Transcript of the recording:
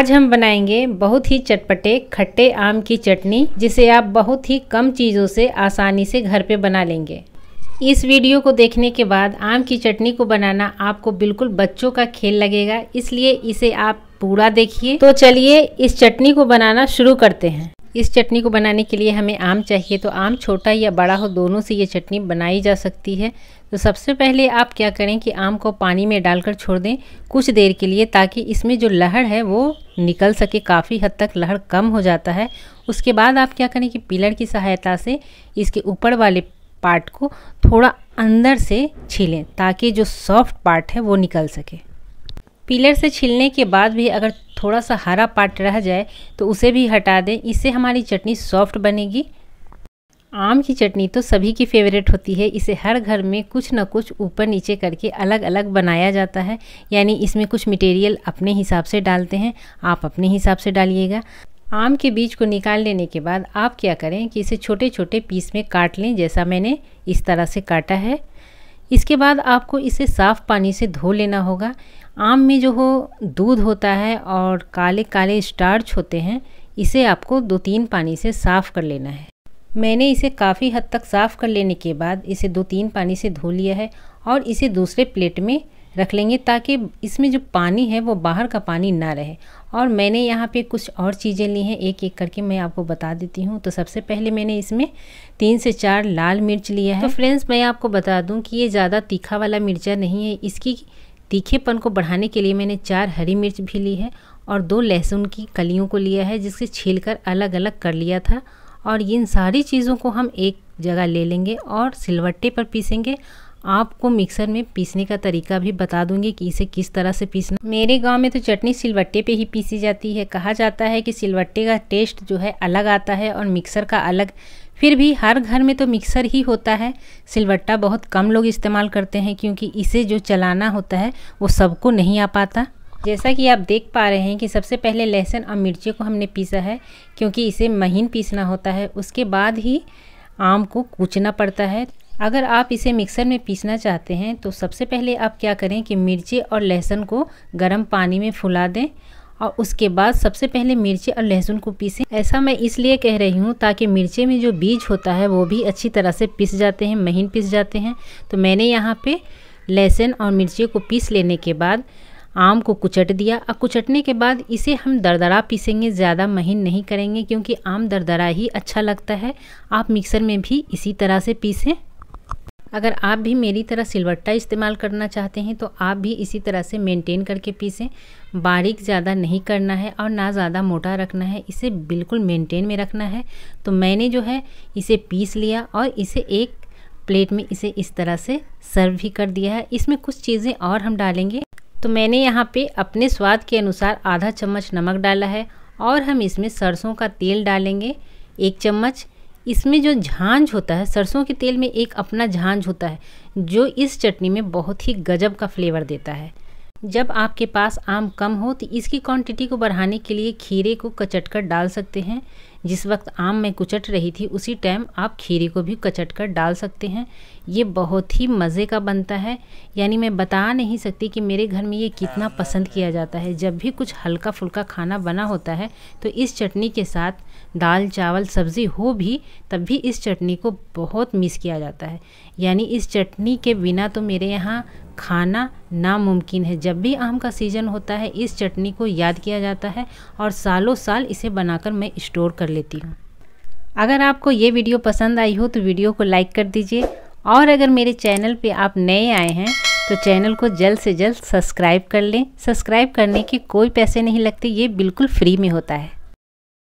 आज हम बनाएंगे बहुत ही चटपटे खट्टे आम की चटनी जिसे आप बहुत ही कम चीज़ों से आसानी से घर पे बना लेंगे इस वीडियो को देखने के बाद आम की चटनी को बनाना आपको बिल्कुल बच्चों का खेल लगेगा इसलिए इसे आप पूरा देखिए तो चलिए इस चटनी को बनाना शुरू करते हैं इस चटनी को बनाने के लिए हमें आम चाहिए तो आम छोटा या बड़ा हो दोनों से ये चटनी बनाई जा सकती है तो सबसे पहले आप क्या करें कि आम को पानी में डालकर छोड़ दें कुछ देर के लिए ताकि इसमें जो लहड़ है वो निकल सके काफ़ी हद तक लहड़ कम हो जाता है उसके बाद आप क्या करें कि पिलर की सहायता से इसके ऊपर वाले पार्ट को थोड़ा अंदर से छीलें ताकि जो सॉफ्ट पार्ट है वो निकल सके पिलर से छीलने के बाद भी अगर थोड़ा सा हरा पार्ट रह जाए तो उसे भी हटा दें इससे हमारी चटनी सॉफ्ट बनेगी आम की चटनी तो सभी की फेवरेट होती है इसे हर घर में कुछ ना कुछ ऊपर नीचे करके अलग अलग बनाया जाता है यानी इसमें कुछ मटेरियल अपने हिसाब से डालते हैं आप अपने हिसाब से डालिएगा आम के बीज को निकाल लेने के बाद आप क्या करें कि इसे छोटे छोटे पीस में काट लें जैसा मैंने इस तरह से काटा है इसके बाद आपको इसे साफ़ पानी से धो लेना होगा आम में जो हो दूध होता है और काले काले स्टार्च होते हैं इसे आपको दो तीन पानी से साफ़ कर लेना है मैंने इसे काफ़ी हद तक साफ़ कर लेने के बाद इसे दो तीन पानी से धो लिया है और इसे दूसरे प्लेट में रख लेंगे ताकि इसमें जो पानी है वो बाहर का पानी ना रहे और मैंने यहाँ पे कुछ और चीज़ें ली हैं एक एक करके मैं आपको बता देती हूँ तो सबसे पहले मैंने इसमें तीन से चार लाल मिर्च लिया है तो फ्रेंड्स मैं आपको बता दूँ कि ये ज़्यादा तीखा वाला मिर्चा नहीं है इसकी तीखेपन को बढ़ाने के लिए मैंने चार हरी मिर्च भी ली है और दो लहसुन की कलियों को लिया है जिसे छील कर अलग अलग कर लिया था और इन सारी चीज़ों को हम एक जगह ले लेंगे और सिलवट्टे पर पीसेंगे आपको मिक्सर में पीसने का तरीका भी बता दूंगी कि इसे किस तरह से पीसना मेरे गांव में तो चटनी सिलवट्टे पे ही पीसी जाती है कहा जाता है कि सिलवट्टे का टेस्ट जो है अलग आता है और मिक्सर का अलग फिर भी हर घर में तो मिक्सर ही होता है सिलवट्टा बहुत कम लोग इस्तेमाल करते हैं क्योंकि इसे जो चलाना होता है वो सबको नहीं आ पाता जैसा कि आप देख पा रहे हैं कि सबसे पहले लहसुन और मिर्ची को हमने पीसा है क्योंकि इसे महीन पीसना होता है उसके बाद ही आम को कूचना पड़ता है अगर आप इसे मिक्सर में पीसना चाहते हैं तो सबसे पहले आप क्या करें कि मिर्ची और लहसुन को गर्म पानी में फुला दें और उसके बाद सबसे पहले मिर्ची और लहसुन को पीसें ऐसा मैं इसलिए कह रही हूँ ताकि मिर्ची में जो बीज होता है वो भी अच्छी तरह से पिस जाते हैं महीन पिस जाते हैं तो मैंने यहाँ पे लहसुन और मिर्ची को पीस लेने के बाद आम को कुचट दिया और कुचटने के बाद इसे हम दरदरा पीसेंगे ज़्यादा महीन नहीं करेंगे क्योंकि आम दरदरा ही अच्छा लगता है आप मिक्सर में भी इसी तरह से पीसें अगर आप भी मेरी तरह सिलवट्टा इस्तेमाल करना चाहते हैं तो आप भी इसी तरह से मेंटेन करके पीसें बारीक ज़्यादा नहीं करना है और ना ज़्यादा मोटा रखना है इसे बिल्कुल मेंटेन में रखना है तो मैंने जो है इसे पीस लिया और इसे एक प्लेट में इसे इस तरह से सर्व भी कर दिया है इसमें कुछ चीज़ें और हम डालेंगे तो मैंने यहाँ पे अपने स्वाद के अनुसार आधा चम्मच नमक डाला है और हम इसमें सरसों का तेल डालेंगे एक चम्मच इसमें जो झांझ होता है सरसों के तेल में एक अपना झांझ होता है जो इस चटनी में बहुत ही गजब का फ्लेवर देता है जब आपके पास आम कम हो तो इसकी क्वांटिटी को बढ़ाने के लिए खीरे को कचट कर डाल सकते हैं जिस वक्त आम में कुचट रही थी उसी टाइम आप खीरे को भी कचट कर डाल सकते हैं ये बहुत ही मज़े का बनता है यानी मैं बता नहीं सकती कि मेरे घर में ये कितना पसंद किया जाता है जब भी कुछ हल्का फुल्का खाना बना होता है तो इस चटनी के साथ दाल चावल सब्ज़ी हो भी तब भी इस चटनी को बहुत मिस किया जाता है यानी इस चटनी के बिना तो मेरे यहाँ खाना नामुमकिन है जब भी आम का सीज़न होता है इस चटनी को याद किया जाता है और सालों साल इसे बनाकर मैं स्टोर कर लेती हूँ अगर आपको ये वीडियो पसंद आई हो तो वीडियो को लाइक कर दीजिए और अगर मेरे चैनल पे आप नए आए हैं तो चैनल को जल्द से जल्द सब्सक्राइब कर लें सब्सक्राइब करने के कोई पैसे नहीं लगते ये बिल्कुल फ्री में होता है